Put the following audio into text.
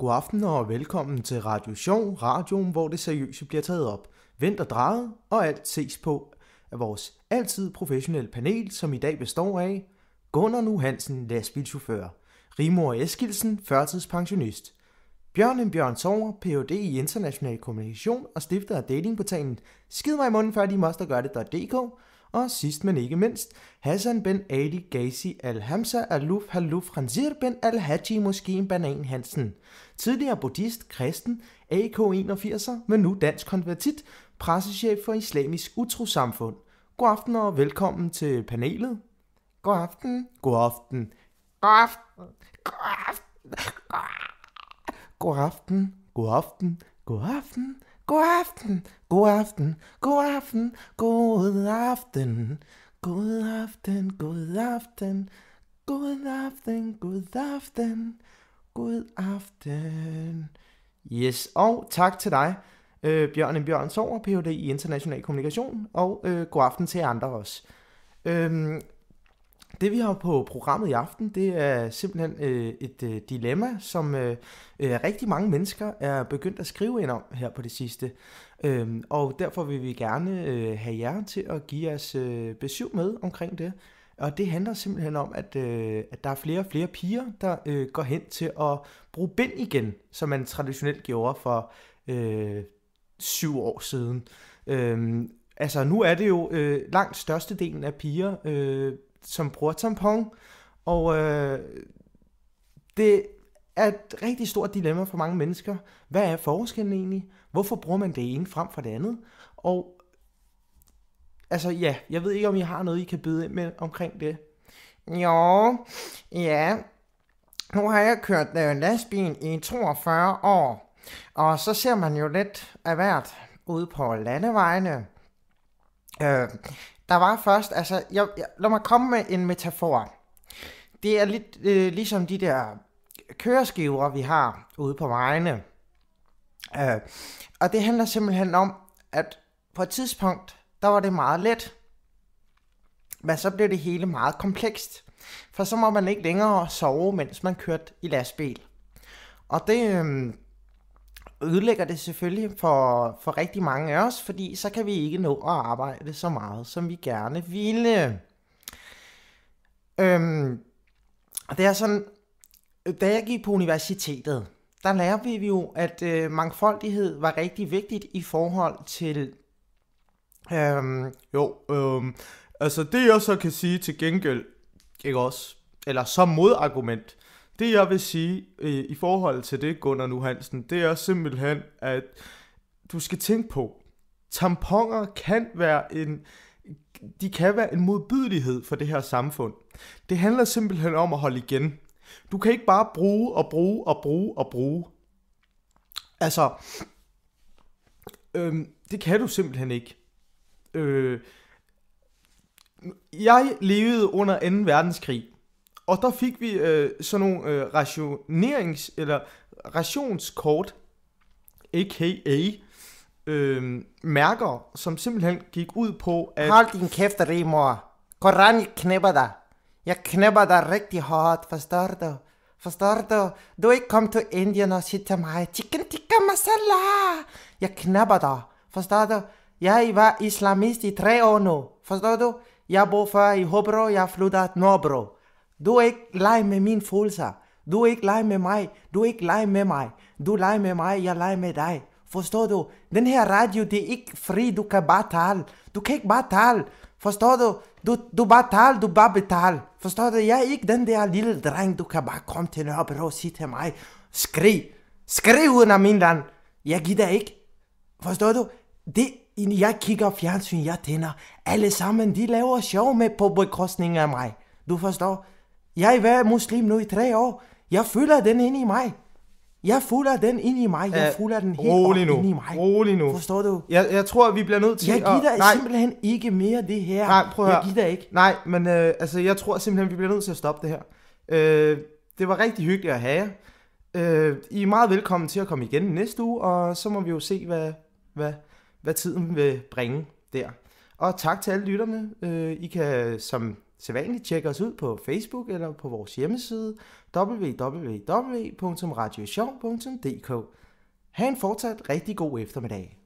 God aften og velkommen til Radio Show, radioen, hvor det seriøse bliver taget op. Vent og drejet, og alt ses på af vores altid professionelle panel, som i dag består af Gunnar Nu Hansen, lastbilchauffør, Rimor Eskilsen, førtidspensionist, Bjørn Bjørn Sover, Ph.D. i international kommunikation og stifter af datingportalen Skid mig i munden før de master gør det.dk og sidst men ikke mindst, Hassan ben Ali Ghazi al hamsa al-Luf Haluf Khanzir ben al-Haji Moskin Banan Hansen. Tidligere buddhist, kristen, AK81'er, men nu dansk konvertit, pressechef for Islamisk Utrosamfund. God aften og velkommen til panelet. God aften. God aften. God aften. God aften. God aften. God aften. God aften. God aften. God aften, god aften, god aften, god aften, god aften, god aften, god aften, god aften, god aften. Yes, og tak til dig, øh, Bjørn M. Bjørn Sover, Ph.D. i international kommunikation, og øh, god aften til andre også. Øhm, det vi har på programmet i aften, det er simpelthen øh, et øh, dilemma, som øh, øh, rigtig mange mennesker er begyndt at skrive ind om her på det sidste. Øhm, og derfor vil vi gerne øh, have jer til at give jeres øh, besøg med omkring det. Og det handler simpelthen om, at, øh, at der er flere og flere piger, der øh, går hen til at bruge bind igen, som man traditionelt gjorde for øh, syv år siden. Øhm, altså nu er det jo øh, langt størstedelen af piger... Øh, som bruger tampon, og øh, det er et rigtig stort dilemma for mange mennesker. Hvad er forskellen egentlig? Hvorfor bruger man det ene frem for det andet? Og altså ja, jeg ved ikke, om I har noget, I kan byde ind med omkring det. Jo, ja, nu har jeg kørt øh, lastbil i 42 år, og så ser man jo lidt af hvert ude på landevejene. Øh, der var først, altså, jeg, jeg, lad mig komme med en metafor. Det er lidt øh, ligesom de der køreskiver, vi har ude på vejene. Øh, og det handler simpelthen om, at på et tidspunkt, der var det meget let, men så blev det hele meget komplekst. For så må man ikke længere sove, mens man kørte i lastbil. Og det, øh, ødelægger det selvfølgelig for, for rigtig mange af os, fordi så kan vi ikke nå at arbejde så meget, som vi gerne ville. Øhm, det er sådan, da jeg gik på universitetet, der lærte vi jo, at øh, mangfoldighed var rigtig vigtigt i forhold til... Øhm, jo, øhm, altså det jeg så kan sige til gengæld, ikke også, eller som modargument, det jeg vil sige øh, i forhold til det, Gunnar Nu Hansen, det er simpelthen, at du skal tænke på, tamponer kan være en, de kan være en modbydelighed for det her samfund. Det handler simpelthen om at holde igen. Du kan ikke bare bruge og bruge og bruge og bruge. Altså, øh, det kan du simpelthen ikke. Øh, jeg levede under 2. verdenskrig, og der fik vi øh, sådan nogle øh, rationerings- eller rationskort, a.k.a. Øh, mærker, som simpelthen gik ud på, at... Hold din kæft, Rimor. Koran, knæpper dig. Jeg knæpper dig rigtig hårdt, forstår du? Forstår du? Du er ikke kommet til Indien og siger til mig, chicken tikka masala. Jeg knæpper dig. Forstår du? Jeg var islamist i tre år nu. Forstår du? Jeg bor før i Hobro, jeg flytter til Nordbro. Du er ikke lege med mine følelser. Du er ikke lege med mig. Du er ikke lege med mig. Du leger med mig, jeg leger med dig. Forstår du? Den her radio, det er ikke fri, du kan bare tale. Du kan ikke bare tale. Forstår du? Du, du bare tal, du bare betal. Forstår du? Jeg er ikke den der lille dreng, du kan bare komme til Nørrebro og sige til mig, skrig, skrig uden af min land. Jeg gider ikke. Forstår du? Det, jeg kigger fjernsyn, jeg tænder. Alle sammen, de laver sjov med på bekostning af mig. Du forstår? Jeg har været muslim nu i tre år. Jeg føler den ind i mig. Jeg føler den ind i mig. Jeg føler den helt ind i mig. Rolig nu. Forstår du? Jeg, jeg tror, vi bliver nødt til Jeg gider at, nej. simpelthen ikke mere det her. Nej, prøv at Jeg gider ikke. Nej, men øh, altså, jeg tror simpelthen, vi bliver nødt til at stoppe det her. Øh, det var rigtig hyggeligt at have jer. Øh, I er meget velkommen til at komme igen næste uge, og så må vi jo se, hvad, hvad, hvad tiden vil bringe der. Og tak til alle lytterne. Øh, I kan, som sædvanligt tjekke os ud på Facebook eller på vores hjemmeside www.radiosjov.dk. Ha' en fortsat rigtig god eftermiddag.